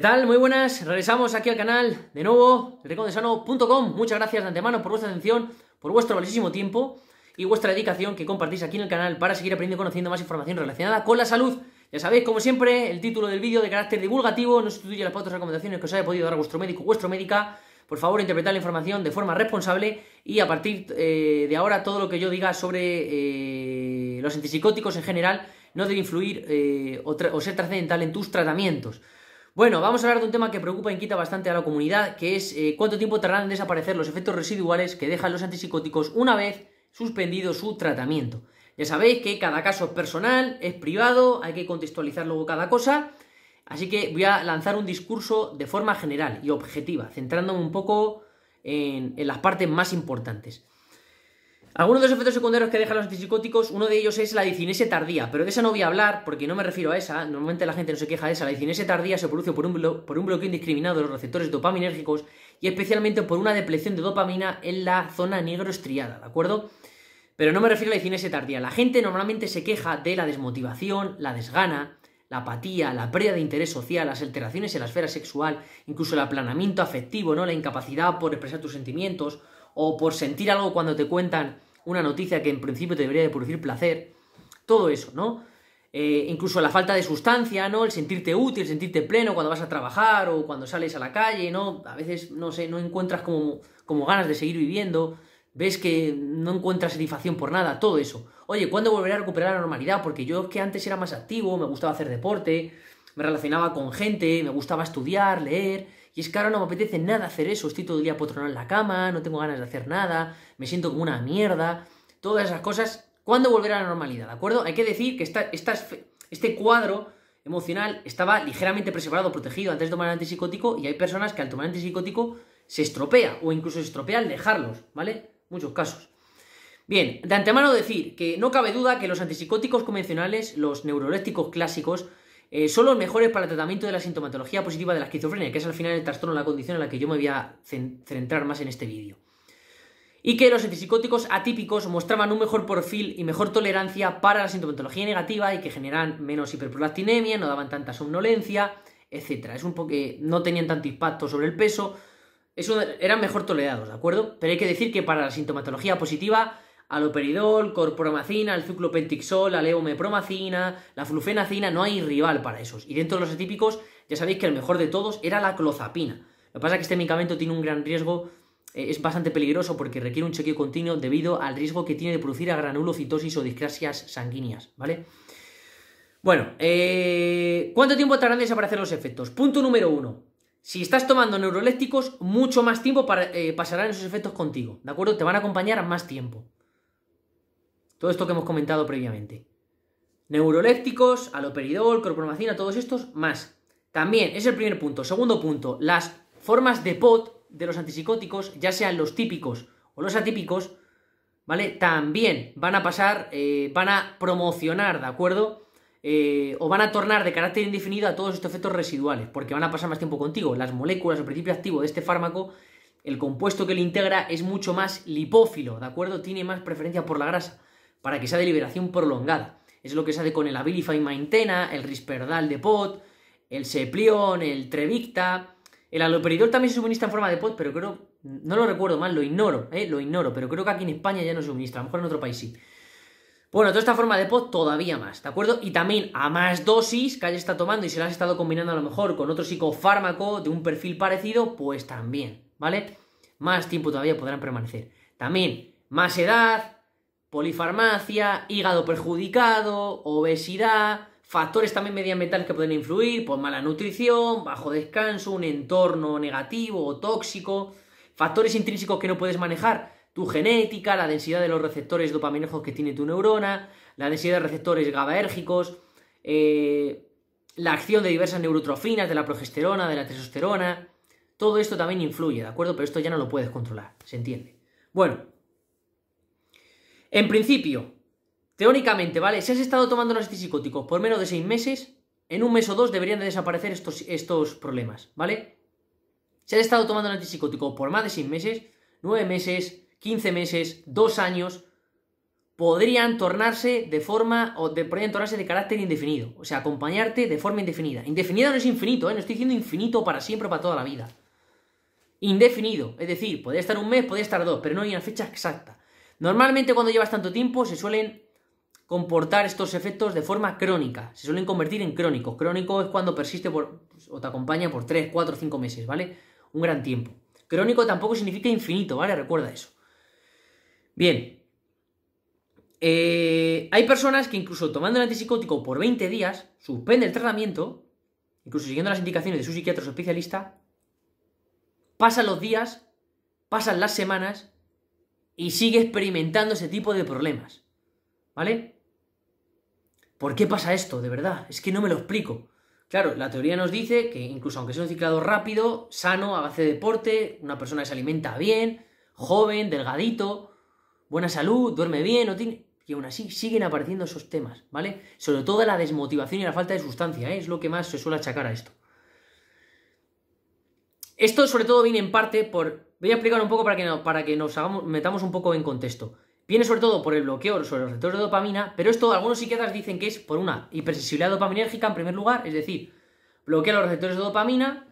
¿Qué tal? Muy buenas, regresamos aquí al canal de nuevo, recondesano.com. Muchas gracias de antemano por vuestra atención, por vuestro valiosísimo tiempo y vuestra dedicación que compartís aquí en el canal para seguir aprendiendo y conociendo más información relacionada con la salud. Ya sabéis, como siempre, el título del vídeo de carácter divulgativo no sustituye las pautas recomendaciones que os haya podido dar vuestro médico o vuestra médica. Por favor, interpretad la información de forma responsable y a partir eh, de ahora todo lo que yo diga sobre eh, los antipsicóticos en general no debe influir eh, o ser trascendental en tus tratamientos. Bueno, vamos a hablar de un tema que preocupa y inquieta bastante a la comunidad, que es eh, cuánto tiempo tardarán en desaparecer los efectos residuales que dejan los antipsicóticos una vez suspendido su tratamiento. Ya sabéis que cada caso es personal, es privado, hay que contextualizar luego cada cosa, así que voy a lanzar un discurso de forma general y objetiva, centrándome un poco en las partes más importantes. Algunos de los efectos secundarios que dejan los antipsicóticos, uno de ellos es la dicinese tardía, pero de esa no voy a hablar porque no me refiero a esa, normalmente la gente no se queja de esa. La dicinese tardía se produce por un, bloqueo indiscriminado de los receptores dopaminérgicos y especialmente por una depleción de dopamina en la zona negro-estriada, ¿de acuerdo? Pero no me refiero a la dicinese tardía. La gente normalmente se queja de la desmotivación, la desgana, la apatía, la pérdida de interés social, las alteraciones en la esfera sexual, incluso el aplanamiento afectivo, ¿no? La incapacidad por expresar tus sentimientos o por sentir algo cuando te cuentan una noticia que en principio te debería de producir placer, todo eso, ¿no? Eh, incluso la falta de sustancia, ¿no? El sentirte útil, sentirte pleno cuando vas a trabajar o cuando sales a la calle, ¿no? A veces, no sé, no encuentras como, como ganas de seguir viviendo, ves que no encuentras satisfacción por nada, todo eso. Oye, ¿cuándo volveré a recuperar la normalidad? Porque yo que antes era más activo, me gustaba hacer deporte, me relacionaba con gente, me gustaba estudiar, leer, y es que ahora no me apetece nada hacer eso, estoy todo el día potronado en la cama, no tengo ganas de hacer nada, me siento como una mierda, todas esas cosas. ¿Cuándo volverá a la normalidad? ¿De acuerdo? Hay que decir que esta, este cuadro emocional estaba ligeramente preservado, protegido antes de tomar antipsicótico y hay personas que al tomar antipsicótico se estropea o incluso se estropea al dejarlos, ¿vale? Muchos casos. Bien, de antemano decir que no cabe duda que los antipsicóticos convencionales, los neurolécticos clásicos, eh, son los mejores para el tratamiento de la sintomatología positiva de la esquizofrenia, que es al final el trastorno, la condición en la que yo me voy a centrar más en este vídeo. Y que los antipsicóticos atípicos mostraban un mejor perfil y mejor tolerancia para la sintomatología negativa y que generan menos hiperprolactinemia, no daban tanta somnolencia, etc. Es un poco que no tenían tanto impacto sobre el peso, eran mejor tolerados, ¿de acuerdo? Pero hay que decir que para la sintomatología positiva aloperidol, corpromacina, el zuclopentixol, la leomepromacina, la flufenacina, no hay rival para esos. Y dentro de los atípicos, ya sabéis que el mejor de todos era la clozapina. Lo que pasa es que este medicamento tiene un gran riesgo, eh, es bastante peligroso porque requiere un chequeo continuo debido al riesgo que tiene de producir a o discrasias sanguíneas, ¿vale? Bueno, eh, ¿cuánto tiempo tardan en desaparecer los efectos? Punto número uno. Si estás tomando neurolécticos, mucho más tiempo eh, pasarán esos efectos contigo, ¿de acuerdo? Te van a acompañar más tiempo. Todo esto que hemos comentado previamente. Neurolécticos, aloperidol, cromacina, todos estos más. También es el primer punto. Segundo punto, las formas de POT de los antipsicóticos, ya sean los típicos o los atípicos, ¿vale? También van a pasar, eh, van a promocionar, ¿de acuerdo? Eh, o van a tornar de carácter indefinido a todos estos efectos residuales, porque van a pasar más tiempo contigo. Las moléculas o principio activo de este fármaco, el compuesto que le integra es mucho más lipófilo, ¿de acuerdo? Tiene más preferencia por la grasa para que sea de liberación prolongada. Es lo que se hace con el Abilify Maintena, el Risperdal de Pot, el Seplion, el Trevicta. El aloperidol también se suministra en forma de pot, pero creo, no lo recuerdo mal, lo ignoro, eh, lo ignoro, pero creo que aquí en España ya no se suministra, a lo mejor en otro país sí. Bueno, toda esta forma de pot todavía más, ¿de acuerdo? Y también a más dosis que haya estado tomando y se las ha estado combinando a lo mejor con otro psicofármaco de un perfil parecido, pues también, ¿vale? Más tiempo todavía podrán permanecer. También más edad, polifarmacia, hígado perjudicado, obesidad, factores también medioambientales que pueden influir, por pues mala nutrición, bajo descanso, un entorno negativo o tóxico, factores intrínsecos que no puedes manejar, tu genética, la densidad de los receptores dopaminérgicos que tiene tu neurona, la densidad de receptores gabaérgicos, eh, la acción de diversas neurotrofinas, de la progesterona, de la testosterona, todo esto también influye, ¿de acuerdo? Pero esto ya no lo puedes controlar, ¿se entiende? Bueno, en principio, teóricamente, ¿vale? Si has estado tomando los antipsicóticos por menos de seis meses, en un mes o dos deberían de desaparecer estos, estos problemas, ¿vale? Si has estado tomando el antipsicótico por más de seis meses, nueve meses, 15 meses, dos años, podrían tornarse de forma o de, podrían tornarse de carácter indefinido, o sea, acompañarte de forma indefinida. Indefinido no es infinito, ¿eh? no estoy diciendo infinito para siempre, o para toda la vida. Indefinido, es decir, podría estar un mes, podría estar dos, pero no hay una fecha exacta. Normalmente cuando llevas tanto tiempo se suelen comportar estos efectos de forma crónica, se suelen convertir en crónicos. Crónico es cuando persiste o te acompaña por 3, 4, 5 meses, ¿vale? Un gran tiempo. Crónico tampoco significa infinito, ¿vale? Recuerda eso. Bien. Eh, hay personas que incluso tomando el antipsicótico por 20 días, suspende el tratamiento, incluso siguiendo las indicaciones de su psiquiatra o especialista, pasan los días, pasan las semanas y sigue experimentando ese tipo de problemas. ¿Vale? ¿Por qué pasa esto? De verdad, es que no me lo explico. Claro, la teoría nos dice que incluso aunque sea un ciclado rápido, sano, hace deporte, una persona se alimenta bien, joven, delgadito, buena salud, duerme bien, no tiene... Y aún así siguen apareciendo esos temas, ¿vale? Sobre todo la desmotivación y la falta de sustancia, ¿eh? es lo que más se suele achacar a esto. Esto sobre todo viene en parte por... Voy a explicar un poco para que, para que nos metamos un poco en contexto. Viene sobre todo por el bloqueo sobre los receptores de dopamina, pero esto algunos psiquiatras dicen que es por una hipersensibilidad dopaminérgica en primer lugar, es decir, bloquea los receptores de dopamina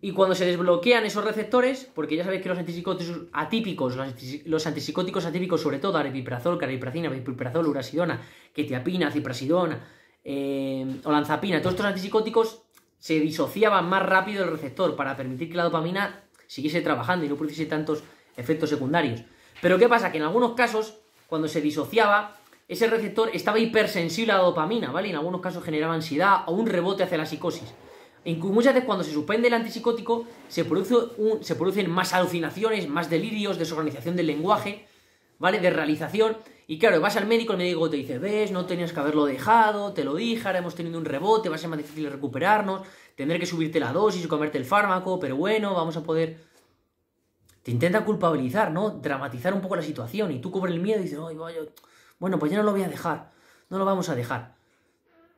y cuando se desbloquean esos receptores, porque ya sabéis que los antipsicóticos atípicos, los antipsicóticos atípicos sobre todo, aripiprazol, cariprazina, aripiprazol, urasidona, quetiapina, ciprasidona, eh, olanzapina, todos estos antipsicóticos se disociaba más rápido el receptor para permitir que la dopamina siguiese trabajando y no produciese tantos efectos secundarios. Pero ¿qué pasa? Que en algunos casos, cuando se disociaba, ese receptor estaba hipersensible a la dopamina, ¿vale? En algunos casos generaba ansiedad o un rebote hacia la psicosis. E incluso muchas veces cuando se suspende el antipsicótico se, produce se producen más alucinaciones, más delirios, desorganización del lenguaje, ¿vale? De realización. Y claro, vas al médico, el médico te dice, ves, no tenías que haberlo dejado, te lo dije, ahora hemos tenido un rebote, va a ser más difícil recuperarnos, tendré que subirte la dosis o comerte el fármaco, pero bueno, vamos a poder... Te intenta culpabilizar, ¿no? Dramatizar un poco la situación y tú cubres el miedo y dices, Ay, vaya, bueno, pues ya no lo voy a dejar, no lo vamos a dejar.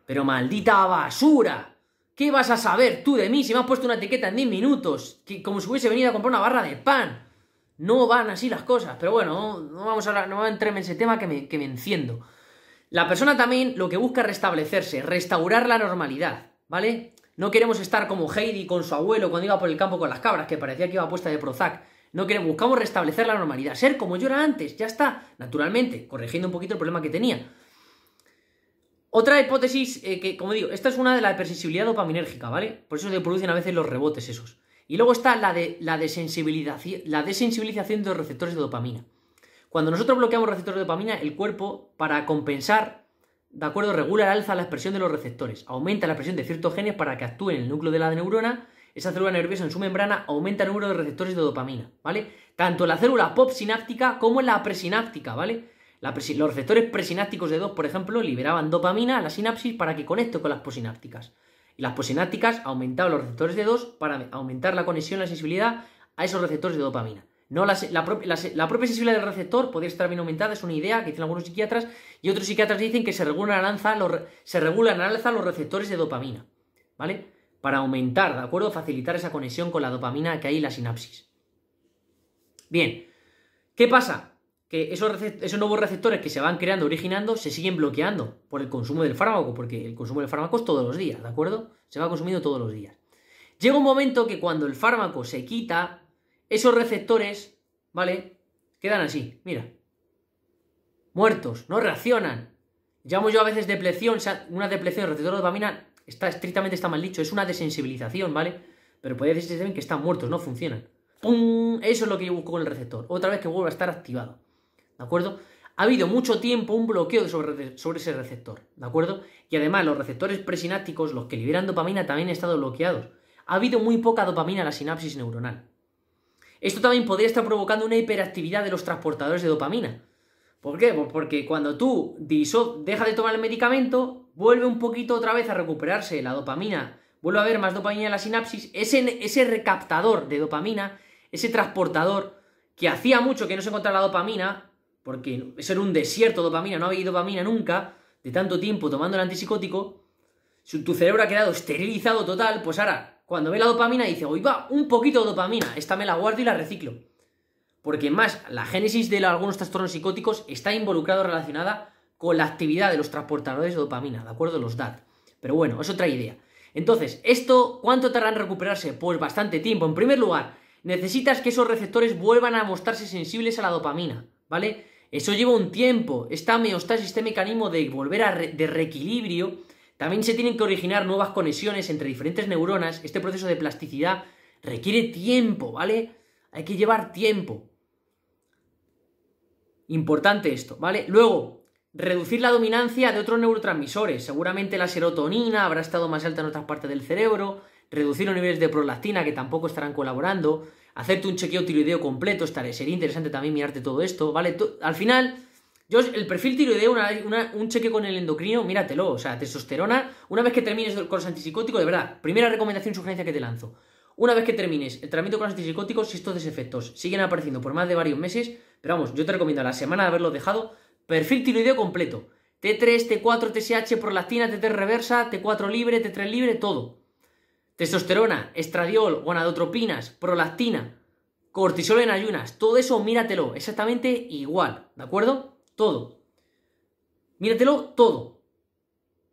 Pero maldita basura, ¿qué vas a saber tú de mí si me has puesto una etiqueta en 10 minutos? como si hubiese venido a comprar una barra de pan. No van así las cosas, pero bueno, no vamos a, no entrar en ese tema que me, que enciendo. La persona también lo que busca es restablecerse, restaurar la normalidad, ¿vale? No queremos estar como Heidi con su abuelo cuando iba por el campo con las cabras, que parecía que iba puesta de Prozac. No queremos, buscamos restablecer la normalidad, ser como yo era antes, ya está, naturalmente, corrigiendo un poquito el problema que tenía. Otra hipótesis eh, que, como digo, esta es una de la hipersensibilidad dopaminérgica, ¿vale? Por eso se producen a veces los rebotes esos. Y luego está la, desensibilización, de los receptores de dopamina. Cuando nosotros bloqueamos receptores de dopamina, el cuerpo, para compensar, ¿de acuerdo? Regula el alza la expresión de los receptores, aumenta la expresión de ciertos genes para que actúen en el núcleo de la neurona, esa célula nerviosa en su membrana aumenta el número de receptores de dopamina, ¿vale? Tanto en la célula popsináptica como en la presináptica, ¿vale? los receptores presinápticos de dos, por ejemplo, liberaban dopamina a la sinapsis para que conecte con las posinápticas y las posinápticas aumentaban los receptores de 2 para aumentar la conexión, la sensibilidad a esos receptores de dopamina. No la, propia sensibilidad del receptor podría estar bien aumentada, es una idea que dicen algunos psiquiatras, y otros psiquiatras dicen que se regulan se regulan alza los receptores de dopamina, ¿vale? Para aumentar, ¿de acuerdo? Facilitar esa conexión con la dopamina que hay en la sinapsis. Bien, ¿qué pasa? que esos, nuevos receptores que se van creando, originando, se siguen bloqueando por el consumo del fármaco, porque el consumo del fármaco es todos los días, ¿de acuerdo? Se va consumiendo todos los días. Llega un momento que cuando el fármaco se quita, esos receptores, ¿vale? Quedan así, mira. Muertos, no reaccionan. Llamo yo a veces depleción, una depleción del receptor de dopamina, está, estrictamente está mal dicho, es una desensibilización, ¿vale? Pero puede decirse también que están muertos, no funcionan. ¡Pum! Eso es lo que yo busco con el receptor. Otra vez que vuelva a estar activado. ¿de acuerdo? Ha habido mucho tiempo un bloqueo sobre, ese receptor, ¿de acuerdo? Y además los receptores presinápticos, los que liberan dopamina, también han estado bloqueados. Ha habido muy poca dopamina en la sinapsis neuronal. Esto también podría estar provocando una hiperactividad de los transportadores de dopamina. ¿Por qué? Pues porque cuando tú deja de tomar el medicamento, vuelve un poquito otra vez a recuperarse la dopamina, vuelve a haber más dopamina en la sinapsis, ese, ese recaptador de dopamina, ese transportador que hacía mucho que no se encontraba la dopamina, porque eso un desierto de dopamina, no había dopamina nunca, de tanto tiempo tomando el antipsicótico, si tu cerebro ha quedado esterilizado total, pues ahora, cuando ve la dopamina, dice, hoy va, un poquito de dopamina, esta me la guardo y la reciclo. Porque más, la génesis de algunos trastornos psicóticos está involucrado relacionada con la actividad de los transportadores de dopamina, ¿de acuerdo? Los DAT. Pero bueno, es otra idea. Entonces, ¿esto cuánto tardará en recuperarse? Pues bastante tiempo. En primer lugar, necesitas que esos receptores vuelvan a mostrarse sensibles a la dopamina, ¿vale? Eso lleva un tiempo. Esta meostasis, este mecanismo de volver a de reequilibrio, también se tienen que originar nuevas conexiones entre diferentes neuronas. Este proceso de plasticidad requiere tiempo, ¿vale? Hay que llevar tiempo. Importante esto, ¿vale? Luego, reducir la dominancia de otros neurotransmisores. Seguramente la serotonina habrá estado más alta en otras partes del cerebro. Reducir los niveles de prolactina que tampoco estarán colaborando hacerte un chequeo tiroideo completo, estaré, sería interesante también mirarte todo esto, ¿vale? Al final, yo el perfil tiroideo, un cheque con el endocrino, míratelo, o sea, testosterona, una vez que termines con los antipsicóticos, de verdad, primera recomendación, sugerencia que te lanzo. Una vez que termines el tratamiento con los antipsicóticos, si estos desefectos siguen apareciendo por más de varios meses, pero vamos, yo te recomiendo a la semana de haberlo dejado, perfil tiroideo completo. T3, T4, TSH, prolactina, T3 reversa, T4 libre, T3 libre, todo testosterona, estradiol, gonadotropinas, prolactina, cortisol en ayunas, todo eso míratelo exactamente igual, ¿de acuerdo? Todo. Míratelo todo.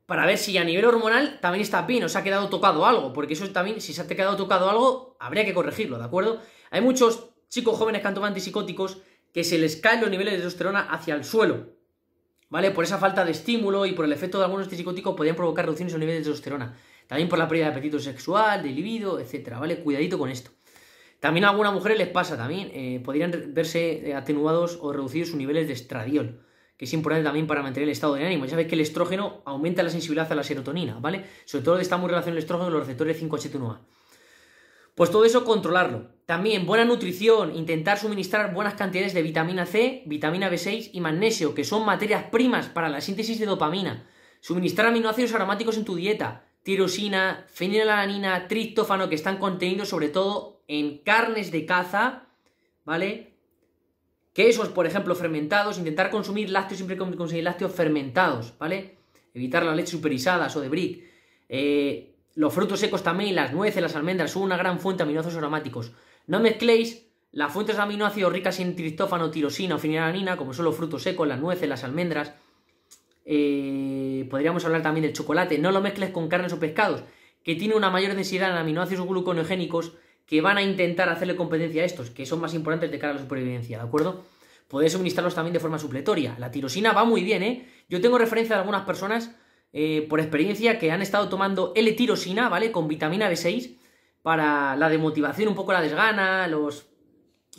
Para ver si a nivel hormonal también está bien o se ha quedado tocado algo, porque eso también, si se ha quedado tocado algo, habría que corregirlo, ¿de acuerdo? Hay muchos chicos jóvenes que han tomado antipsicóticos que se les caen los niveles de testosterona hacia el suelo, ¿vale? Por esa falta de estímulo y por el efecto de algunos antipsicóticos podrían provocar reducciones en los niveles de testosterona. También por la pérdida de apetito sexual, de libido, etcétera, ¿vale? Cuidadito con esto. También a algunas mujeres les pasa también, eh, podrían verse eh, atenuados o reducidos sus niveles de estradiol, que es importante también para mantener el estado de ánimo. Ya sabéis que el estrógeno aumenta la sensibilidad a la serotonina, ¿vale? Sobre todo está muy relacionado el estrógeno con los receptores 5 1 a Pues todo eso controlarlo. También buena nutrición, intentar suministrar buenas cantidades de vitamina C, vitamina B6 y magnesio, que son materias primas para la síntesis de dopamina. Suministrar aminoácidos aromáticos en tu dieta tirosina, fenilalanina, triptófano, que están contenidos sobre todo en carnes de caza, ¿vale? Quesos, por ejemplo, fermentados, intentar consumir lácteos, siempre conseguir lácteos fermentados, ¿vale? Evitar las leche superizadas o de brick. Eh, los frutos secos también, las nueces, las almendras, son una gran fuente de aminoácidos aromáticos. No mezcléis las fuentes de aminoácidos ricas en triptófano, tirosina o fenilalanina, como son los frutos secos, las nueces, las almendras, eh, podríamos hablar también del chocolate. No lo mezcles con carnes o pescados, que tiene una mayor densidad en aminoácidos gluconeogénicos que van a intentar hacerle competencia a estos, que son más importantes de cara a la supervivencia, ¿de acuerdo? Podéis suministrarlos también de forma supletoria. La tirosina va muy bien, ¿eh? Yo tengo referencia de algunas personas, eh, por experiencia, que han estado tomando L-tirosina, ¿vale? Con vitamina B6, para la demotivación, un poco la desgana, los...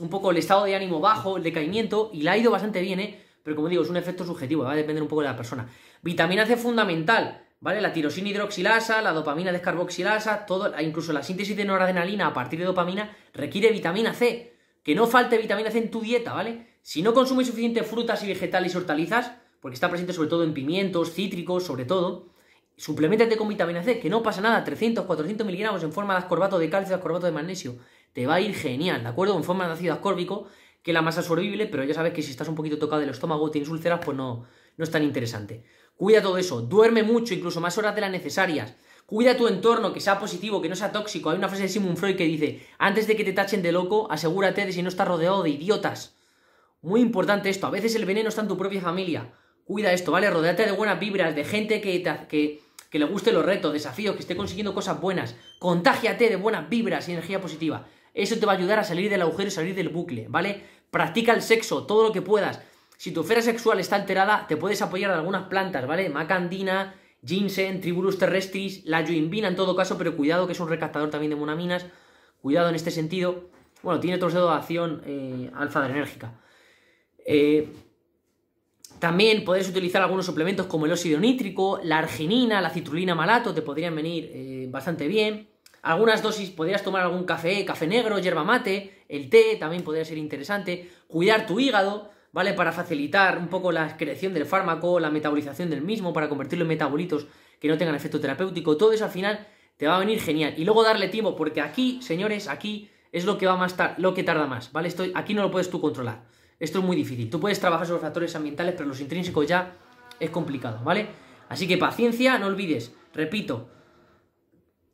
un poco el estado de ánimo bajo, el decaimiento, y la ha ido bastante bien, ¿eh? Pero como digo, es un efecto subjetivo, va a depender un poco de la persona. Vitamina C fundamental, ¿vale? La tirosina hidroxilasa, la dopamina descarboxilasa, todo, incluso la síntesis de noradrenalina a partir de dopamina requiere vitamina C. Que no falte vitamina C en tu dieta, ¿vale? Si no consumes suficientes frutas y vegetales y hortalizas, porque está presente sobre todo en pimientos, cítricos, sobre todo, suplementate con vitamina C, que no pasa nada, 300, 400 miligramos en forma de ascorbato de calcio, ascorbato de magnesio. Te va a ir genial, ¿de acuerdo? En forma de ácido ascórbico que la masa absorbible, pero ya sabes que si estás un poquito tocado del estómago, tienes úlceras, pues no, no es tan interesante. Cuida todo eso, duerme mucho, incluso más horas de las necesarias. Cuida tu entorno, que sea positivo, que no sea tóxico. Hay una frase de Simon Freud que dice, antes de que te tachen de loco, asegúrate de si no estás rodeado de idiotas. Muy importante esto, a veces el veneno está en tu propia familia. Cuida esto, ¿vale? Rodéate de buenas vibras, de gente que, le guste los retos, desafíos, que esté consiguiendo cosas buenas. Contágiate de buenas vibras y energía positiva. Eso te va a ayudar a salir del agujero y salir del bucle, ¿vale? Practica el sexo, todo lo que puedas. Si tu esfera sexual está alterada, te puedes apoyar en algunas plantas, ¿vale? Macandina, ginseng, tribulus terrestris, la yuimbina en todo caso, pero cuidado que es un recaptador también de monaminas. Cuidado en este sentido. Bueno, tiene torcedo de acción alfadrenérgica. Eh, alfa eh, también puedes utilizar algunos suplementos como el óxido nítrico, la arginina, la citrulina malato, te podrían venir eh, bastante bien. Algunas dosis, podrías tomar algún café, café negro, yerba mate, el té también podría ser interesante. Cuidar tu hígado, ¿vale? Para facilitar un poco la creación del fármaco, la metabolización del mismo, para convertirlo en metabolitos que no tengan efecto terapéutico. Todo eso al final te va a venir genial. Y luego darle tiempo, porque aquí, señores, aquí es lo que va más lo que tarda más, ¿vale? estoy aquí no lo puedes tú controlar. Esto es muy difícil. Tú puedes trabajar sobre factores ambientales, pero los intrínsecos ya es complicado, ¿vale? Así que paciencia, no olvides, repito,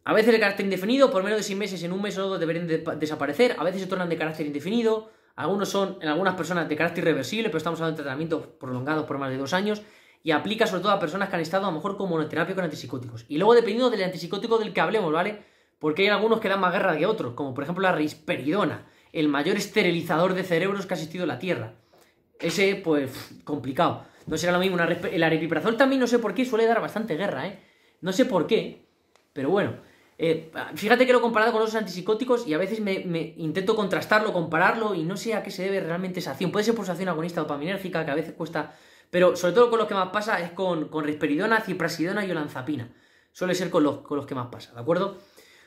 a veces de carácter indefinido, por menos de 6 meses, en un mes o dos deberían desaparecer. A veces se tornan de carácter indefinido. Algunos son, en algunas personas, de carácter irreversible, pero estamos hablando de tratamientos prolongados por más de dos años. Y aplica sobre todo a personas que han estado a lo mejor con monoterapia con antipsicóticos. Y luego, dependiendo del antipsicótico del que hablemos, ¿vale? Porque hay algunos que dan más guerra que otros, como por ejemplo la risperidona, el mayor esterilizador de cerebros que ha existido en la Tierra. Ese, pues, complicado. No será lo mismo. Una el aripiprazol también, no sé por qué, suele dar bastante guerra, ¿eh? No sé por qué, pero bueno. Eh, fíjate que lo he comparado con otros antipsicóticos y a veces me, intento contrastarlo, compararlo y no sé a qué se debe realmente esa acción. Puede ser por su acción agonista dopaminérgica, que a veces cuesta. Pero sobre todo con los que más pasa es con, con risperidona, ciprasidona y olanzapina. Suele ser con los, que más pasa, ¿de acuerdo?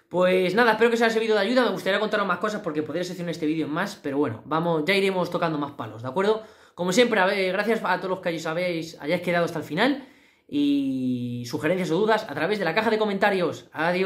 Pues nada, espero que os haya servido de ayuda. Me gustaría contaros más cosas porque podría en este vídeo más, pero bueno, vamos, ya iremos tocando más palos, ¿de acuerdo? Como siempre, gracias a todos los que habéis, hayáis quedado hasta el final y sugerencias o dudas a través de la caja de comentarios. Adiós.